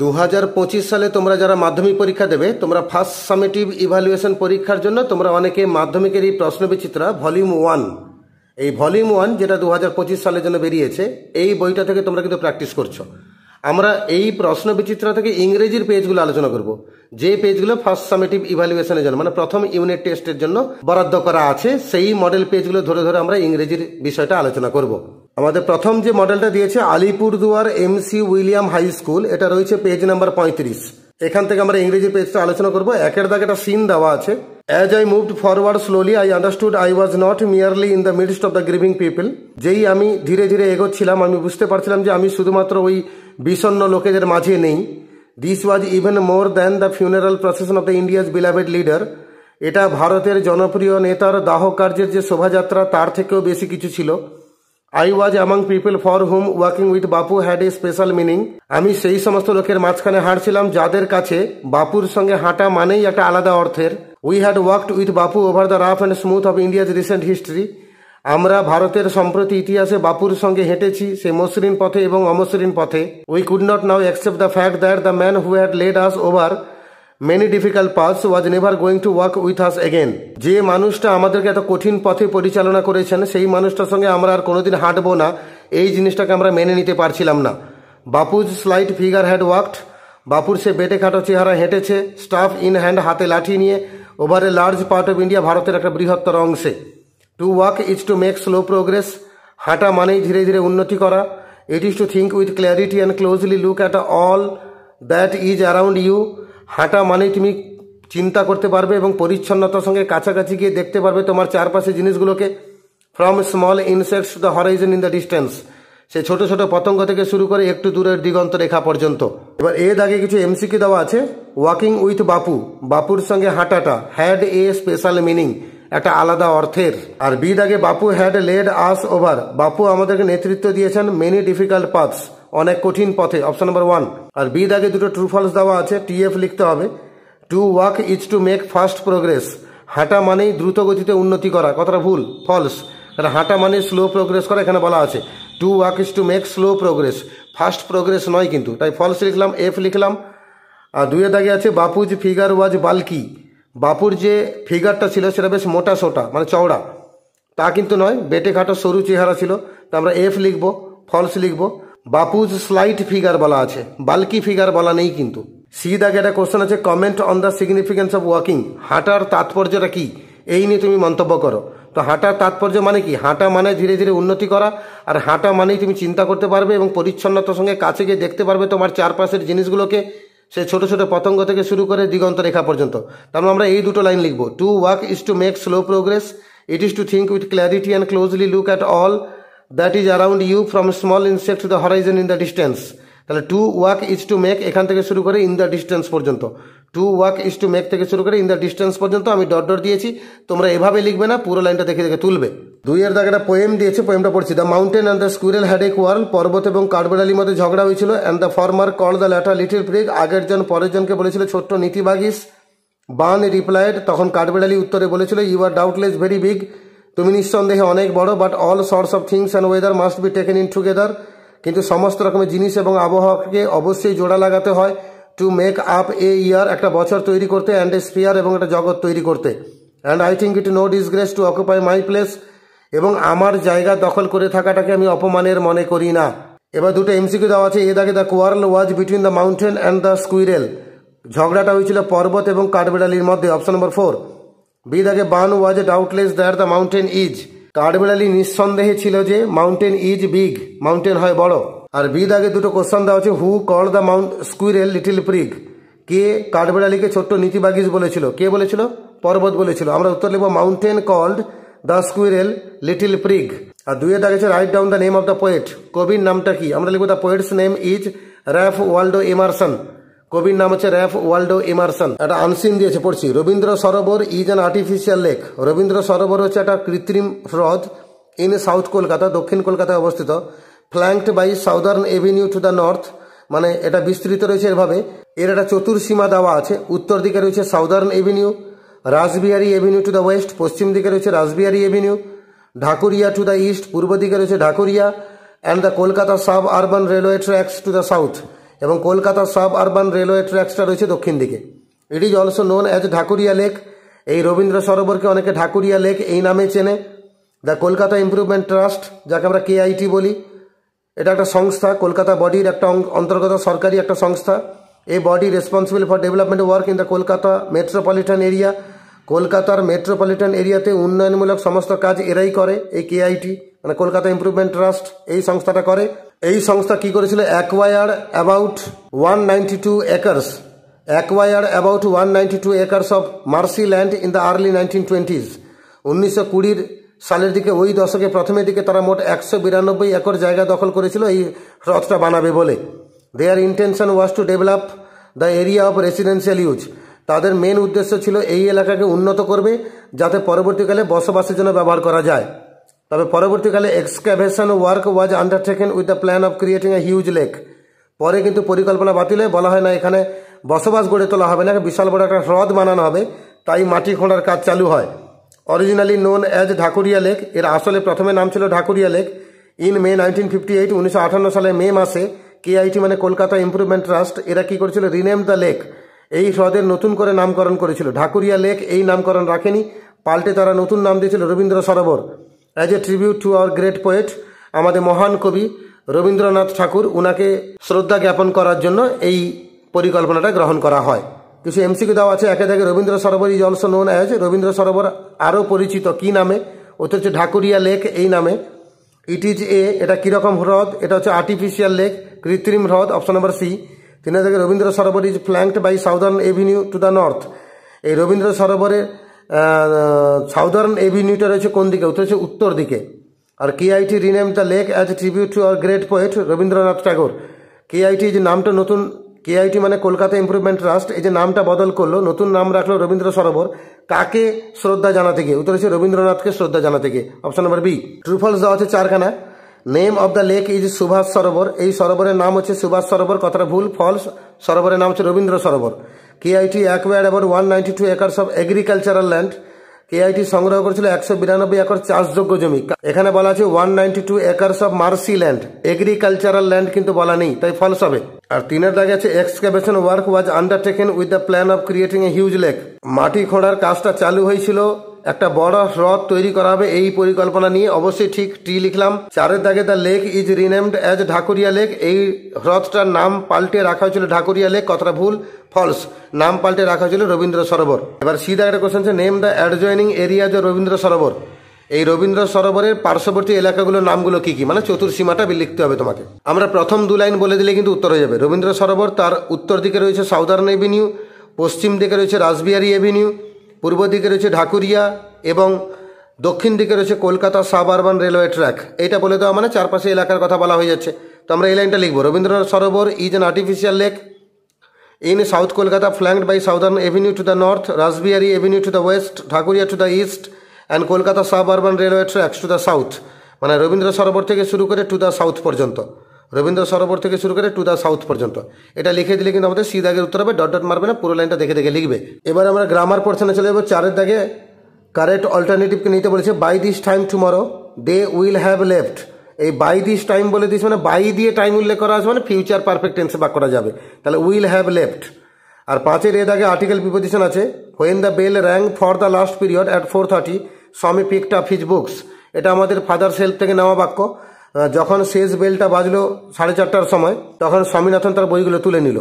দু সালে তোমরা যারা মাধ্যমিক পরীক্ষা দেবে তোমরা ফার্স্ট সামেটিভ ইভ্যালুয়েশন পরীক্ষার জন্য তোমরা অনেকে মাধ্যমিকের এই প্রশ্নবিচিত্রা ভলিউম ওয়ান এই ভলিউম ওয়ান যেটা দু সালের জন্য বেরিয়েছে এই বইটা থেকে তোমরা কিন্তু প্র্যাকটিস করছো আমরা এই প্রশ্ন বিচিত্রা থেকে ইংরেজির পেজগুলো আলোচনা করব যে পেজগুলো ফার্স্ট সামেটিভ ইভ্যালুয়েশনের জন্য মানে প্রথম ইউনিট টেস্টের জন্য বরাদ্দ করা আছে সেই মডেল পেজগুলো ধরে ধরে আমরা ইংরেজির বিষয়টা আলোচনা করব আমাদের প্রথম যে মডেলটা দিয়েছে Alipurduar M C William high school এটা রয়েছে পেজ নাম্বার পঁয়ত্রিশ এখান থেকে আমরা ইংরেজি পেজটা আলোচনা করবো একের দাগ একটা সিন দেওয়া আছে as I moved forward slowly I understood I was not merely in the midst of the grieving people যেই আমি ধীরে ধীরে এগোচ্ছিলাম আমি বুঝতে পারছিলাম যে আমি শুধুমাত্র ওই বিষণ্ন লোকেদের মাঝে নেই this was even more than the funeral procession of the India's beloved leader এটা ভারতের জনপ্রিয় নেতার দাহ কার্যের যে শোভাযাত্রা তার থেকেও বেশি কিছু ছিল I was among people for home walking with Bapu had a special meaning আমি সেই সমস্ত লোকের মাঝখানে হাঁটছিলাম যাদের কাছে বাপুর সঙ্গে হাঁটা মানেই একটা আলাদা অর্থের we had worked with Bapu over the rough and smooth of India's recent history আমরা ভারতের সম্প্রতি ইতিহাসে বাপুর সঙ্গে হেঁটেছি সেই মসৃণ পথে এবং অমসৃণ পথে we could not now accept the fact that the man who had led us over many difficult paths was never going to work with us again যে মানুষটা আমাদেরকে এত কঠিন পথে পরিচালনা করেছেন সেই মানুষটার সঙ্গে আমরা আর কোনোদিন হাঁটবো না এই জিনিসটাকে আমরা মেনে নিতে পারছিলাম না Bapu's slight figure had worked বাপুর সে বেটে খাটো চেহারা হেঁটেছে স্টাফ ইন হ্যান্ড হাতে লাঠি নিয়ে over a large part of India ভারতের একটা বৃহত্তর অংশে to walk is to make slow progress হাঁটা মানেই ধীরে ধীরে উন্নতি করা it is to think with clarity and closely look at all that is around you হাঁটা মানে তুমি চিন্তা করতে পারবে এবং পরিচ্ছন্নতার সঙ্গে কাছাকাছি গিয়ে দেখতে পারবে তোমার চারপাশে জিনিসগুলোকে from small insects to the horizon in the distance সে ছোট ছোট পতঙ্গ থেকে শুরু করে একটু দূরের দিগন্ত রেখা পর্যন্ত এবার এর আগে কিছু এমসিকে দেওয়া আছে ওয়াকিং উইথ বাপু বাপুর সঙ্গে হাঁটাটা হ্যাড এ স্পেশাল মিনিং একটা আলাদা অর্থের আর বি দাগে বাপু হ্যাড লেড আস ওভার বাপু আমাদেরকে নেতৃত্ব দিয়েছেন মেনি ডিফিকাল্ট পাথস অনেক কঠিন পথে অপশন নাম্বার ওয়ান আর বি দাগে দুটো ট্রু ফলস দেওয়া আছে টিএফ লিখতে হবে to walk is to make fast progress হাঁটা মানেই দ্রুত গতিতে উন্নতি করা কথাটা ভুল ফলস কারণ হাঁটা মানে স্লো প্রোগ্রেস করা এখানে বলা আছে to walk is to make slow progress fast progress নয় কিন্তু তাই ফলস লিখলাম এফ লিখলাম আর দুয়ে দাগে আছে বাপুজ ফিগার ওয়াজ বালকি বাপুর যে ফিগারটা ছিল সেটা বেশ মোটা সোটা মানে চওড়া তা কিন্তু নয় বেটে খাটো সরু চেহারা ছিল তা আমরা এফ লিখবো ফলস লিখবো বাপুজ স্লাইট ফিগার বলা আছে বাল্কি ফিগার বলা নেই কিন্তু সিদ আগে একটা কোশ্চেন আছে comment on the significance of walking হাঁটার তাৎপর্যটা কি এই নিয়ে তুমি মন্তব্য করো তো হাঁটার তাৎপর্য মানে কি হাঁটা মানে ধীরে ধীরে উন্নতি করা আর হাঁটা মানেই তুমি চিন্তা করতে পারবে এবং পরিচ্ছন্নতার সঙ্গে কাছে গিয়ে দেখতে পারবে তোমার চারপাশের জিনিসগুলোকে সে ছোট ছোট পতঙ্গ থেকে শুরু করে দিগন্ত রেখা পর্যন্ত তারপর মানে আমরা এই দুটো লাইন লিখবো to walk is to make slow progress it is to think with clarity and closely look at all that is around you from small insect to the horizon in the distance তাহলে to walk is to make এখান থেকে শুরু করে in the distance পর্যন্ত to walk is to make থেকে শুরু করে in the distance পর্যন্ত আমি ডট ডট দিয়েছি তোমরা এভাবে লিখবে না পুরো লাইনটা দেখে দেখে তুলবে দুইয়ের দাগ একটা পোয়েম দিয়েছে পোয়েমটা পড়ছি the mountain and the squirrel had এক ওয়ার্ল পর্বত এবং কাঠবেড়ালির মধ্যে ঝগড়া হয়েছিল and the former call the latter little prig আগের জন পরের জনকে বলেছিল ছোট্ট নীতিবাগিস বান রিপ্লাইড তখন কাঠবেড়ালি উত্তরে বলেছিল you are doubtless very big তুমি নিঃসন্দেহে অনেক বড় but all sorts of things and weather must be taken in together কিন্তু সমস্ত রকমের জিনিস এবং আবহাওয়াকে অবশ্যই জোড়া লাগাতে হয় to make up a year একটা বছর তৈরি করতে অ্যান্ড এ স্পিয়ার এবং একটা জগৎ তৈরি করতে and I think it no disgrace to occupy my place এবং আমার জায়গা দখল করে থাকাটাকে আমি অপমানের মনে করি না এবার দুটো এমসিকে দেওয়া আছে এ দাগে the quarrel was between the mountain and the squirrel ঝগড়াটা হয়েছিল পর্বত এবং কাঠবেড়ালির মধ্যে অপশন নম্বর ফোর বিদাকে Bun was doubtless there the mountain is কাঠবেড়ালি নিঃসন্দেহে ছিল যে মাউন্টেন ইজ বিগ মাউন্টেন হয় বড় আর বিদ আগে দুটো কোশ্চেন দেওয়া হচ্ছে who call the mount squirrel little prig কে কাঠবেড়ালিকে ছোট্ট নীতিবাগিস বলেছিল কে বলেছিল পর্বত বলেছিল আমরা উত্তর লিখব mountain called the squirrel little prig আর দুয়ে দাগে write down the name of the poet কবির নামটা কি আমরা লিখব the poet's name is Ralph Waldo Emerson কবির নাম হচ্ছে র্যাফ ওয়ার্ল্ড ইমার্সন একটা আনসিন দিয়েছে পড়ছি Rabindra Sarobar is an artificial lake Rabindra Sarobar হচ্ছে একটা কৃত্রিম হ্রদ ইন সাউথ কলকাতা দক্ষিণ কলকাতায় অবস্থিত flanked by Southern Avenue to the north মানে এটা বিস্তৃত রয়েছে এভাবে এর একটা চতুর্সীমা দেওয়া আছে উত্তর দিকে রয়েছে Southern Avenue Rashbehari Avenue to the west পশ্চিম দিকে রয়েছে Rashbehari Avenue Dhakuria to the east পূর্ব দিকে রয়েছে Dhakuria and the Kolkata suburban railway tracks to the south এবং কলকাতার সাব আরবান রেলওয়ে ট্র্যাকসটা রয়েছে দক্ষিণ দিকে it is also known as Dhakuria lake এই রবীন্দ্র সরোবরকে অনেকে ঢাকুরিয়া লেক এই নামে চেনে দ্য কলকাতা ইম্প্রুভমেন্ট ট্রাস্ট যাকে আমরা কেআইটি বলি এটা একটা সংস্থা কলকাতা বডির একটা অন্তর্গত সরকারি একটা সংস্থা এই body responsible for development work in the Kolkata metropolitan area কলকাতার মেট্রোপলিটন এরিয়াতে উন্নয়নমূলক সমস্ত কাজ এরাই করে এই কেআইটি মানে কলকাতা ইম্প্রুভমেন্ট ট্রাস্ট এই সংস্থাটা করে এই সংস্থা কি করেছিল acquire about one ninety two acres acquire about one ninety two acres of marshy land in the early nineteen twenties উনিশশো কুড়ির সালের দিকে ওই দশকে প্রথমের দিকে তারা মোট একশো বিরানব্বই একর জায়গা দখল করেছিল এই হ্রদটা বানাবে বলে their intention was to develop the area of residential use তাদের মেন উদ্দেশ্য ছিল এই এলাকাকে উন্নত করবে যাতে পরবর্তীকালে বসবাসের জন্য ব্যবহার করা যায় তবে পরবর্তীকালে excavation work was undertaken with the plan of creating a huge lake পরে কিন্তু পরিকল্পনা বাতিলে বলা হয় না এখানে বসবাস গড়ে তোলা হবে না বিশাল বড় একটা হ্রদ বানানো হবে তাই মাটি খোঁড়ার কাজ চালু হয় originally known as Dhakuria lake এর আসলে প্রথমে নাম ছিল Dhakuria lake in May nineteen fifty eight উনিশশো সালে মে মাসে কেআইটি মানে কলকাতা ইম্প্রুভমেন্ট ট্রাস্ট এরা কী করেছিল রিনেম দ্য লেক এই হ্রদের নতুন করে নামকরণ করেছিল ঢাকুরিয়া লেক এই নামকরণ রাখেনি পাল্টে তারা নতুন নাম দিয়েছিল Rabindra Sarobar as a tribute to our great poet আমাদের মহান কবি রবীন্দ্রনাথ ঠাকুর উনাকে শ্রদ্ধা জ্ঞাপন করার জন্য এই পরিকল্পনাটা গ্রহণ করা হয় কিছু এমসিকে দেওয়া আছে একে দেখে Rabindra Sarobar is also known as Rabindra Sarobar আরও পরিচিত কি নামে ওতে হচ্ছে ঢাকুরিয়া লেক এই নামে ইট ইজ এ এটা কীরকম হ্রদ এটা হচ্ছে আর্টিফিশিয়াল লেক কৃত্রিম হ্রদ অপশন নাম্বার সি তিন থেকে Rabindra Sarobar is flanked by Southern Avenue to the north এই রবীন্দ্র সরোবরের সাউদার্ন এভিনিউটা রয়েছে কোন দিকে উত্তর হচ্ছে উত্তর দিকে আর KIT rename the lake as tribute to our great poet Rabindranath Tagore KIT যে নামটা নতুন কেআইটি মানে কলকাতা ইম্প্রুভমেন্ট ট্রাস্ট এই যে নামটা বদল করলো নতুন নাম রাখলো রবীন্দ্র সরোবর কাকে শ্রদ্ধা জানাতে গিয়ে উত্তর হচ্ছে রবীন্দ্রনাথকে শ্রদ্ধা জানাতে গিয়ে অপশন নাম্বার বি ট্রুফলস দেওয়া হচ্ছে চারখানা name of the lake is Subhash Sarobar এই সরোবরের নাম হচ্ছে সুভাষ সরোবর কথাটা ভুল ফলস সরোবরের নাম হচ্ছে Rabindra Sarobar KIT acquired about one ninety two acre সব এগ্রিকালচারাল ল্যান্ড কেআইটি সংগ্রহ করেছিল একশো বিরানব্বই একর চাষযোগ্য জমি এখানে বলা আছে ওয়ান নাইনটি টু একর সব মার্সি ল্যান্ড এগ্রিকালচারাল ল্যান্ড কিন্তু বলা নেই তাই ফলস হবে আর তিনের দাগে আছে excavation work was undertaken with the plan of creating a huge lake মাটি খোঁড়ার কাজটা চালু হয়েছিল একটা বড় হ্রদ তৈরি করা হবে এই পরিকল্পনা নিয়ে অবশ্যই ঠিক ট্রি লিখলাম চারের দাগে the lake is renamed as Dhakuria lake এই হ্রদটার নাম পাল্টে রাখা হয়েছিল ঢাকুরিয়া লেক কথাটা ভুল ফলস নাম পাল্টে রাখা হয়েছিল রবীন্দ্র সরোবর এবার সিধা একটা কোশ্চেন আছে name the adjoining areas Rabindra Sarobar এই রবীন্দ্র সরোবরের পার্শ্ববর্তী এলাকাগুলোর নামগুলো কি কি মানে চতুর্সীমাটা লিখতে হবে তোমাকে আমরা প্রথম দু লাইন বলে দিলে কিন্তু উত্তর হয়ে যাবে রবীন্দ্র সরোবর তার উত্তর দিকে রয়েছে সাউদার্ন এভিনিউ পশ্চিম দিকে রয়েছে রাসবিহারী এভিনিউ পূর্ব দিকে রয়েছে ঢাকুরিয়া এবং দক্ষিণ দিকে রয়েছে Kolkata suburban railway track এটা বলে দেওয়া মানে চারপাশে এলাকার কথা বলা হয়ে যাচ্ছে তো আমরা এই লাইনটা লিখব Rabindranath Sarobar is an artificial lake in south Kolkata flanked by Southern Avenue to the north Rashbehari Avenue to the west Dhakuria to the east and Kolkata suburban railway track to the south মানে রবীন্দ্র সরোবর থেকে শুরু করে টু দ্য সাউথ পর্যন্ত রবীন্দ্র সরোবর থেকে শুরু করে two the south পর্যন্ত এটা লিখে দিলে কিন্তু আমাদের সি দাগের উত্তর হবে ডট ডট মারবে না পুরো লাইনটা দেখে দেখে লিখবে এবার আমরা গ্রামার পোর্শনে চলে যাবো চারের দাগে কারেক্ট অল্টারনেটিভকে নিতে বলেছে by this time tomorrow they will have left এই বাই দিস টাইম বলে দিস মানে বাই দিয়ে টাইম উল্লেখ করা আছে মানে ফিউচার পারফেক্ট টেন্সে বাক করা যাবে তাহলে উইল হ্যাভ লেফট আর পাঁচের এ দাগে আর্টিকেল বিপজিশন আছে when the bell rang for the last period at four thirty Swami picked up his books এটা আমাদের ফাদার সেলফ থেকে নেওয়া বাক্য যখন শেষ বেলটা বাজলো সাড়ে চারটার সময় তখন স্বামীনাথন তার বইগুলো তুলে নিল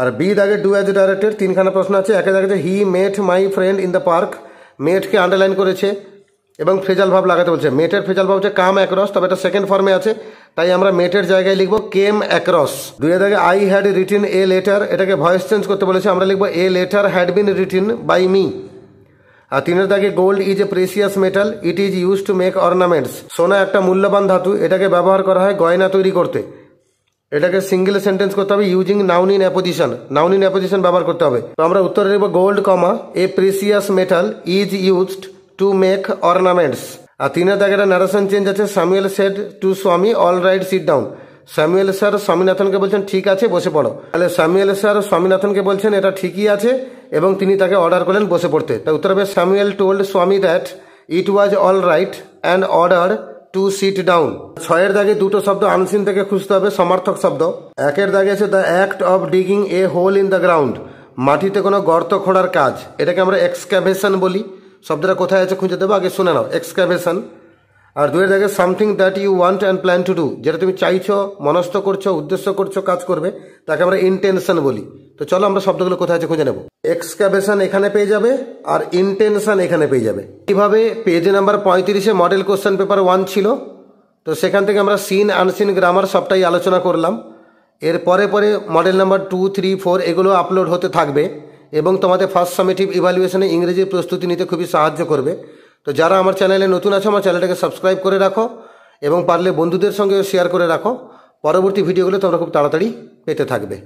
আর বি দাগে ডু অ্যাজ ডাইরেক্টের তিনখানা প্রশ্ন আছে একে দাগে he met my friend in the park মেটকে আন্ডারলাইন করেছে এবং ফেজাল ভাব লাগাতে বলছে মেটের ফেজাল ভাব হচ্ছে কাম অ্যাক্রস তবে এটা সেকেন্ড ফর্মে আছে তাই আমরা মেটের জায়গায় লিখবো কেম অ্যাক্রস দুই দাগে I had written a letter এটাকে ভয়েস চেঞ্জ করতে বলেছে আমরা লিখবো a letter had been written by me তিনের দাগে gold is a precious metal it is use to make ornaments সোনা একটা মূল্যবান ধাতু এটাকে ব্যবহার করা হয় গয়না তৈরি করতে এটাকে সিঙ্গেল সেন্টেন্স করতে হবে using noun in apposition noun in apposition ব্যবহার করতে হবে তো আমরা উত্তরে দেবো gold comma a precious metal is used to make ornaments আর তিনের দাগের একটা ন্যারেশন চেঞ্জ আছে Samuel said to Swami all right sit down Samuel sir স্বামীনাথনকে বলছেন ঠিক আছে বসে পড়ো তাহলে স্যামুয়েল স্যার স্বামীনাথনকে বলছেন এটা ঠিকই আছে এবং তিনি তাকে অর্ডার করলেন বসে পড়তে তা উত্তর হবে Samuel told Swami that it was all right and order to sit down ছয়ের দাগে দুটো শব্দ আনসিন থেকে খুঁজতে হবে সমার্থক শব্দ একের দাগে আছে the act of digging a hole in the ground মাটিতে কোনো গর্ত খোঁড়ার কাজ এটাকে আমরা এক্সক্যাভেশন বলি শব্দটা কোথায় আছে খুঁজে দেবো আগে শুনে নাও এক্সক্যাভেশন আর দুয়ের থাকে something that you want and plan to do যেটা তুমি চাইছো মনস্থ করছো উদ্দেশ্য করছো কাজ করবে তাকে আমরা ইন্টেনশন বলি তো চলো আমরা শব্দগুলো কোথায় আছে খুঁজে নেব এক্সক্যাভেশন এখানে পেয়ে যাবে আর ইন্টেনশন এখানে পেয়ে যাবে এইভাবে পেজ নাম্বার পঁয়ত্রিশে মডেল কোশ্চেন পেপার ওয়ান ছিল তো সেখান থেকে আমরা সিন আনসিন গ্রামার সবটাই আলোচনা করলাম এর পরে পরে model number two three four এগুলো আপলোড হতে থাকবে এবং তোমাদের ফার্স্ট সামেটিভ ইভ্যালুয়েশনে ইংরেজির প্রস্তুতি নিতে খুবই সাহায্য করবে তো যারা আমার চ্যানেলে নতুন আছো আমার চ্যানেলটাকে সাবস্ক্রাইব করে রাখো এবং পারলে বন্ধুদের সঙ্গে শেয়ার করে রাখো পরবর্তী ভিডিওগুলো তোমরা খুব তাড়াতাড়ি পেতে থাকবে